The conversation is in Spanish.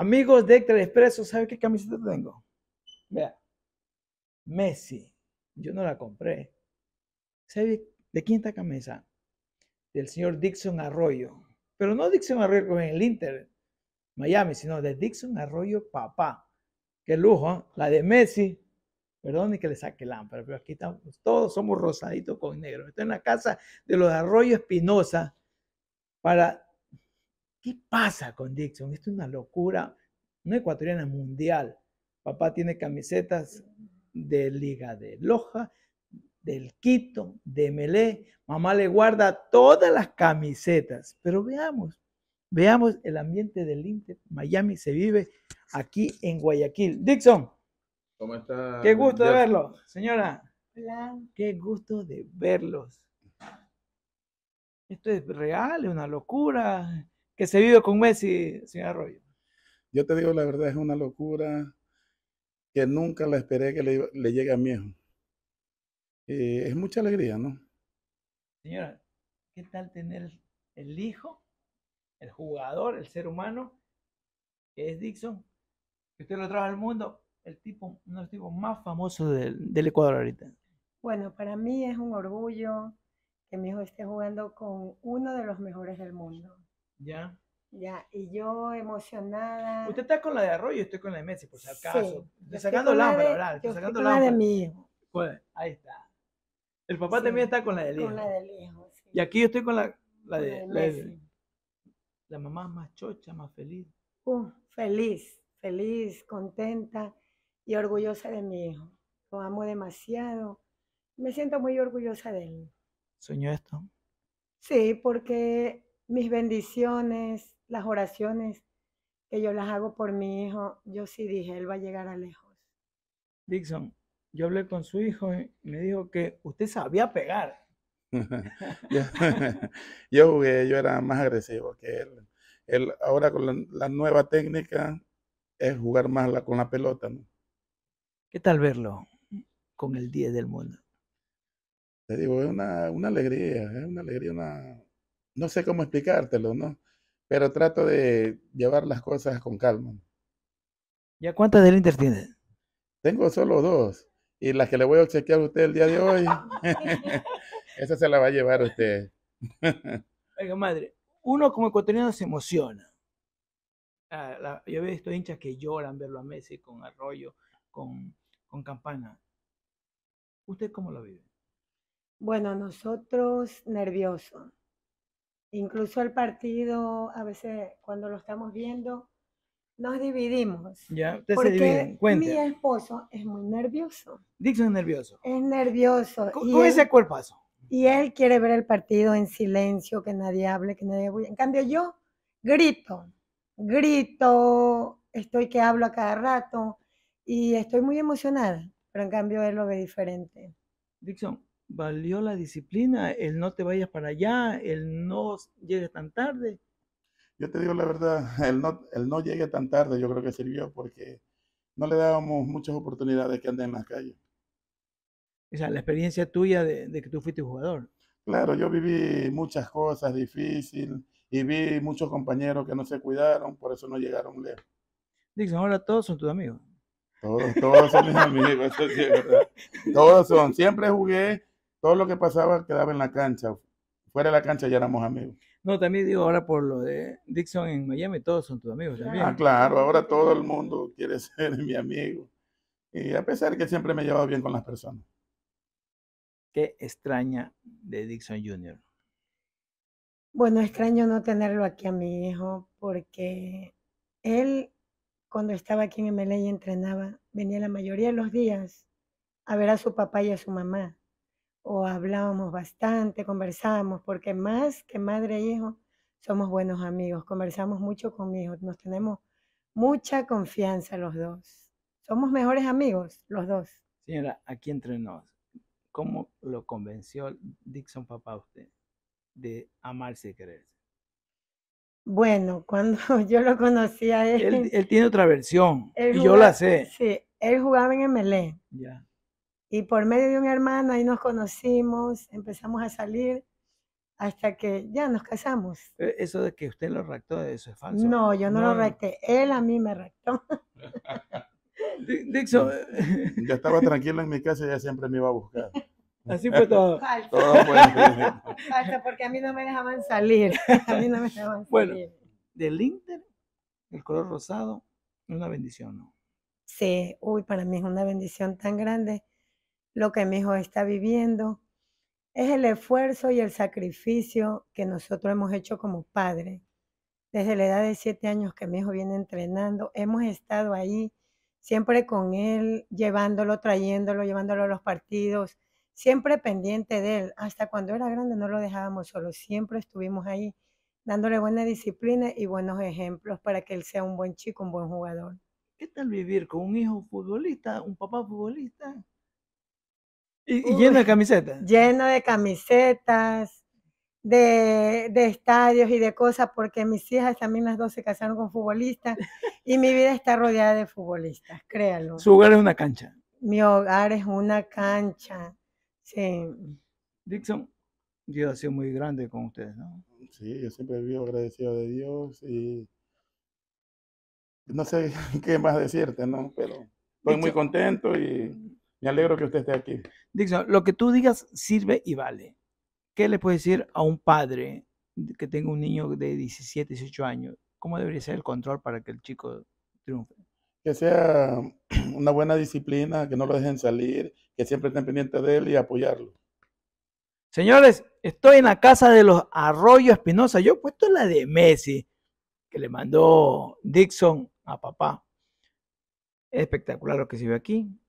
Amigos de Expreso, ¿sabe qué camiseta tengo? Vea, Messi. Yo no la compré. ¿Sabe de quién está camisa? Del señor Dixon Arroyo. Pero no Dixon Arroyo en el Inter Miami, sino de Dixon Arroyo Papá. Qué lujo, ¿eh? la de Messi. Perdón y que le saque lámpara, pero aquí estamos, todos somos rosaditos con negro. Estoy en la casa de los Arroyo Espinosa para ¿Qué pasa con Dixon? Esto es una locura, una ecuatoriana mundial. Papá tiene camisetas de Liga de Loja, del Quito, de Melé. Mamá le guarda todas las camisetas. Pero veamos, veamos el ambiente del Inter. Miami se vive aquí en Guayaquil. Dixon. ¿Cómo está? Qué gusto de verlo, señora. Qué gusto de verlos. Esto es real, es una locura que se vive con Messi, señor Arroyo? Yo te digo la verdad, es una locura que nunca la esperé que le, llegue a mi hijo. es mucha alegría, ¿no? Señora, ¿qué tal tener el hijo, el jugador, el ser humano, que es Dixon, que usted lo trajo al mundo, el tipo, uno de los tipos más famosos del, del Ecuador ahorita? Bueno, para mí es un orgullo que mi hijo esté jugando con uno de los mejores del mundo. Ya. Ya, y yo emocionada. Usted está con la de Arroyo, estoy con la de Messi, por si acaso. Sí, estoy sacando lámpara, ¿verdad? Estoy sacando lámpara. La de mi hijo. Pues, ahí está. El papá también está con la del hijo. Con la de hijo, sí. Y aquí yo estoy con la, la de, Messi. la, mamá más chocha, más feliz. feliz, feliz, contenta y orgullosa de mi hijo. Lo amo demasiado. Me siento muy orgullosa de él. ¿Soñó esto? Sí, porque mis bendiciones, las oraciones que yo las hago por mi hijo, yo sí dije, él va a llegar a lejos. Dixon, yo hablé con su hijo y me dijo que usted sabía pegar. yo, jugué, yo era más agresivo que él. ahora con la, nueva técnica es jugar más con la pelota. ¿Qué tal verlo con el 10 del mundo? Te digo, es una, una alegría, es una alegría, una, no sé cómo explicártelo, ¿no? Pero trato de llevar las cosas con calma. ¿Ya cuántas del Inter tienes? Tengo solo dos. Y las que le voy a chequear a usted el día de hoy, esa se la va a llevar a usted. Oiga, madre, uno como ecuatoriano se emociona. Ah, la, yo he visto hinchas que lloran verlo a Messi con Arroyo, con, con Campana. ¿Usted cómo lo vive? Bueno, nosotros nerviosos Incluso el partido, a veces cuando lo estamos viendo, nos dividimos. Ya, Ustedes se dividen. Mi esposo es muy nervioso. Dixon es nervioso. Es nervioso. ¿Cómo, y ese Y él quiere ver el partido en silencio, que nadie hable, que nadie En cambio, yo grito, grito, estoy que hablo a cada rato y estoy muy emocionada, pero en cambio él lo ve diferente. Dixon, valió la disciplina, el no te vayas para allá, el no llegues tan tarde. Yo te digo la verdad, el no, el llegue tan tarde yo creo que sirvió porque no le dábamos muchas oportunidades que ande en las calles. O sea, la experiencia tuya de, que tú fuiste jugador. Claro, yo viví muchas cosas difíciles y vi muchos compañeros que no se cuidaron, por eso no llegaron lejos. Dixon, ahora todos son tus amigos. Todos, todos son mis amigos, eso ¿verdad? Todos son. Siempre jugué todo lo que pasaba quedaba en la cancha. Fuera de la cancha ya éramos amigos. No, también digo ahora por lo de Dixon en Miami, todos son tus amigos también. Ah, claro, ahora todo el mundo quiere ser mi amigo. Y a pesar que siempre me he bien con las personas. ¿Qué extraña de Dixon Jr.? Bueno, extraño no tenerlo aquí a mi hijo porque él cuando estaba aquí en MLA y entrenaba, venía la mayoría de los días a ver a su papá y a su mamá o hablábamos bastante, conversábamos, porque más que madre e hijo, somos buenos amigos, conversamos mucho con mi nos tenemos mucha confianza los dos. Somos mejores amigos los dos. Señora, aquí entre nos, ¿cómo lo convenció Dixon papá usted de amarse y quererse? Bueno, cuando yo lo conocí a él... Él, tiene otra versión, y yo la sé. Sí, él jugaba en MLE. Ya. Y por medio de un hermano ahí nos conocimos, empezamos a salir hasta que ya nos casamos. E, eso de que usted lo raptó, eso es falso. No, yo no, lo rapté, él a mí me raptó. Dixon. Yo eh. estaba tranquilo en mi casa y ella siempre me iba a buscar. Así fue todo. Falso. todo Falso, porque a mí no me dejaban salir. A mí no me dejaban bueno, del Inter, el color rosado, una bendición, ¿no? Sí, uy, para mí es una bendición tan grande lo que mi hijo está viviendo, es el esfuerzo y el sacrificio que nosotros hemos hecho como padre Desde la edad de siete años que mi hijo viene entrenando, hemos estado ahí siempre con él, llevándolo, trayéndolo, llevándolo a los partidos, siempre pendiente de él. Hasta cuando era grande no lo dejábamos solo, siempre estuvimos ahí dándole buena disciplina y buenos ejemplos para que él sea un buen chico, un buen jugador. ¿Qué tal vivir con un hijo futbolista, un papá futbolista? Y, lleno de camisetas. Lleno de camisetas, de, de, estadios y de cosas, porque mis hijas también las dos se casaron con futbolistas y mi vida está rodeada de futbolistas, créalo. Su hogar es una cancha. Mi hogar es una cancha, sí. Dixon, Dios ha sido muy grande con ustedes, ¿no? Sí, yo siempre vivo agradecido de Dios y no sé qué más decirte, ¿no? Pero estoy muy contento y me alegro que usted esté aquí. Dixon, lo que tú digas sirve y vale. ¿Qué le puedes decir a un padre que tenga un niño de 17, 18 años? ¿Cómo debería ser el control para que el chico triunfe? Que sea una buena disciplina, que no lo dejen salir, que siempre estén pendientes de él y apoyarlo. Señores, estoy en la casa de los Arroyo Espinosa. Yo he puesto la de Messi, que le mandó Dixon a papá. espectacular lo que se ve aquí.